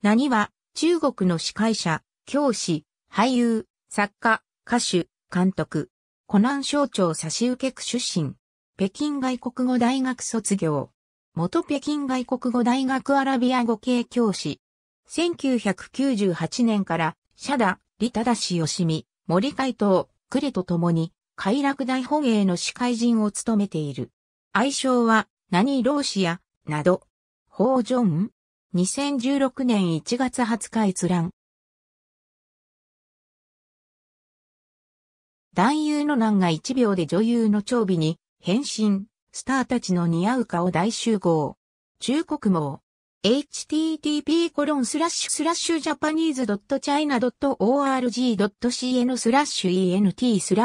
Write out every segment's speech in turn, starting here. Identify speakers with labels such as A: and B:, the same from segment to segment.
A: 何は、中国の司会者、教師、俳優、作家、歌手、監督、湖南省庁差し受け区出身、北京外国語大学卒業、元北京外国語大学アラビア語系教師、1998年から、シャダ、リタダシヨシミ、森海東、クレと共に、快楽大本営の司会人を務めている。愛称は、何老子や、など、ホジョン
B: 2016年1月20日閲覧。
A: 男優の難が1秒で女優の長尾に変身、スターたちの似合う顔大集合。中国網。http://japanese.china.org.cn ent 2012-11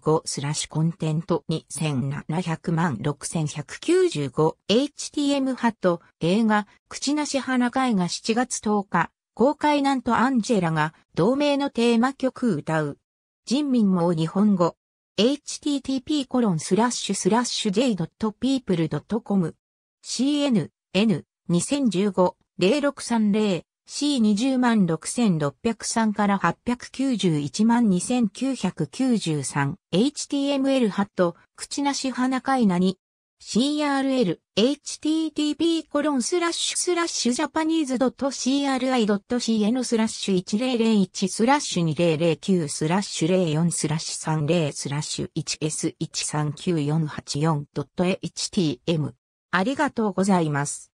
A: 05スラッシュコンテント2700万6195 htm ハット映画口なし花会が7月10日公開なんとアンジェラが同名のテーマ曲歌う人民も日本語 http://j.people.com CNN2015-0630 C206603 から8912993 HTML ハット、口なし花会なに CRL http コロンスラッシュスラッシュジャパニーズドット .cri.cn スラッシュ1001スラッシュ2009スラッシュ04スラッシュ30スラッシュ 1s1394484.htm ありが
B: とうございます。